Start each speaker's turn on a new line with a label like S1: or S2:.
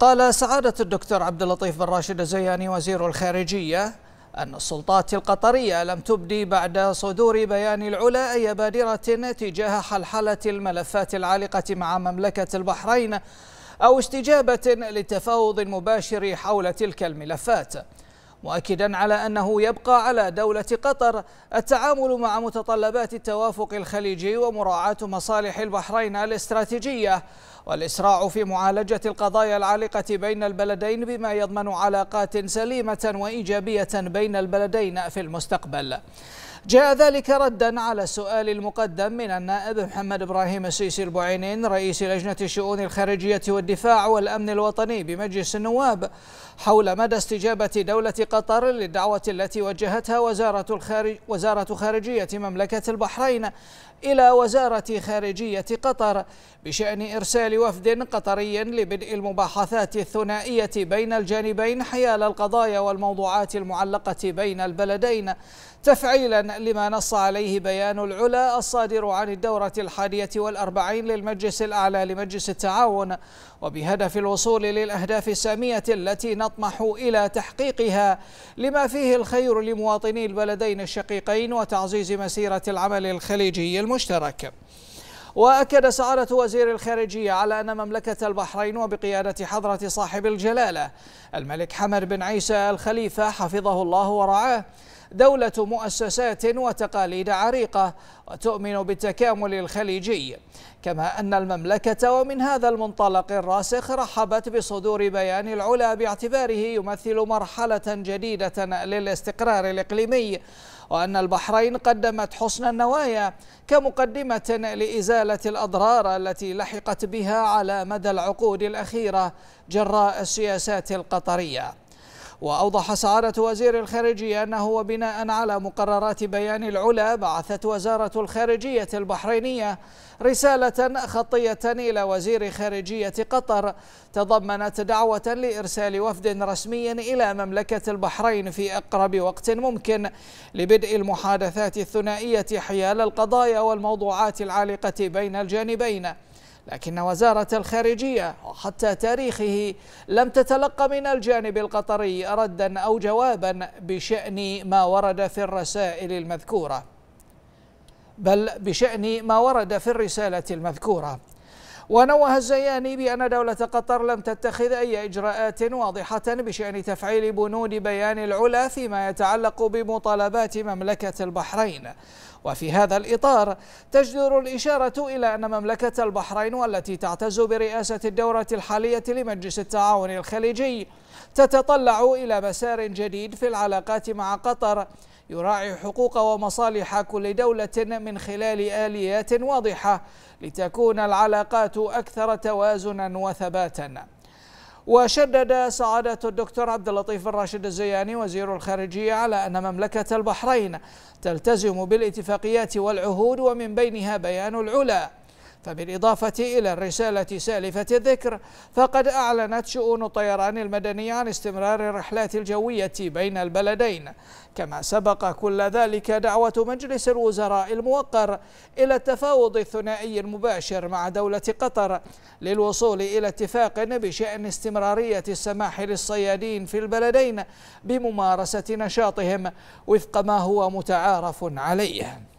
S1: قال سعادة الدكتور عبد اللطيف بن راشد الزياني وزير الخارجية أن السلطات القطرية لم تبدي بعد صدور بيان العلا أي بادرة تجاه حلحلة الملفات العالقة مع مملكة البحرين أو استجابة للتفاوض المباشر حول تلك الملفات مؤكدا على أنه يبقى على دولة قطر التعامل مع متطلبات التوافق الخليجي ومراعاة مصالح البحرين الاستراتيجية والإسراع في معالجة القضايا العالقة بين البلدين بما يضمن علاقات سليمة وإيجابية بين البلدين في المستقبل جاء ذلك ردا على السؤال المقدم من النائب محمد إبراهيم السيسي البعينين رئيس لجنة الشؤون الخارجية والدفاع والأمن الوطني بمجلس النواب حول مدى استجابة دولة قطر للدعوة التي وجهتها وزارة, الخارج وزارة خارجية مملكة البحرين إلى وزارة خارجية قطر بشأن إرسال وفد قطري لبدء المباحثات الثنائية بين الجانبين حيال القضايا والموضوعات المعلقة بين البلدين تفعيلا لما نص عليه بيان العلا الصادر عن الدورة الحادية والأربعين للمجلس الأعلى لمجلس التعاون وبهدف الوصول للأهداف السامية التي نطمح إلى تحقيقها لما فيه الخير لمواطني البلدين الشقيقين وتعزيز مسيرة العمل الخليجي المشترك وأكد سعادة وزير الخارجية على أن مملكة البحرين وبقيادة حضرة صاحب الجلالة الملك حمد بن عيسى الخليفة حفظه الله ورعاه دولة مؤسسات وتقاليد عريقة وتؤمن بالتكامل الخليجي كما أن المملكة ومن هذا المنطلق الراسخ رحبت بصدور بيان العلا باعتباره يمثل مرحلة جديدة للاستقرار الإقليمي وأن البحرين قدمت حسن النوايا كمقدمة لإزالة الأضرار التي لحقت بها على مدى العقود الأخيرة جراء السياسات القطرية وأوضح سعادة وزير الخارجية أنه وبناء على مقررات بيان العلا بعثت وزارة الخارجية البحرينية رسالة خطية إلى وزير خارجية قطر تضمنت دعوة لإرسال وفد رسمي إلى مملكة البحرين في أقرب وقت ممكن لبدء المحادثات الثنائية حيال القضايا والموضوعات العالقة بين الجانبين لكن وزارة الخارجية وحتى تاريخه لم تتلقى من الجانب القطري ردا أو جوابا بشأن ما ورد في الرسائل المذكورة بل بشأن ما ورد في الرسالة المذكورة ونوه الزياني بأن دولة قطر لم تتخذ أي إجراءات واضحة بشأن تفعيل بنود بيان العلا فيما يتعلق بمطالبات مملكة البحرين وفي هذا الإطار تجدر الإشارة إلى أن مملكة البحرين والتي تعتز برئاسة الدورة الحالية لمجلس التعاون الخليجي تتطلع إلى مسار جديد في العلاقات مع قطر يراعي حقوق ومصالح كل دولة من خلال آليات واضحة لتكون العلاقات أكثر توازنا وثباتا وشدد سعادة الدكتور عبد اللطيف الراشد الزياني وزير الخارجية على أن مملكة البحرين تلتزم بالاتفاقيات والعهود ومن بينها بيان العلا فبالإضافة إلى الرسالة سالفة الذكر فقد أعلنت شؤون الطيران المدني عن استمرار الرحلات الجوية بين البلدين كما سبق كل ذلك دعوة مجلس الوزراء الموقر إلى التفاوض الثنائي المباشر مع دولة قطر للوصول إلى اتفاق بشأن استمرارية السماح للصيادين في البلدين بممارسة نشاطهم وفق ما هو متعارف عليه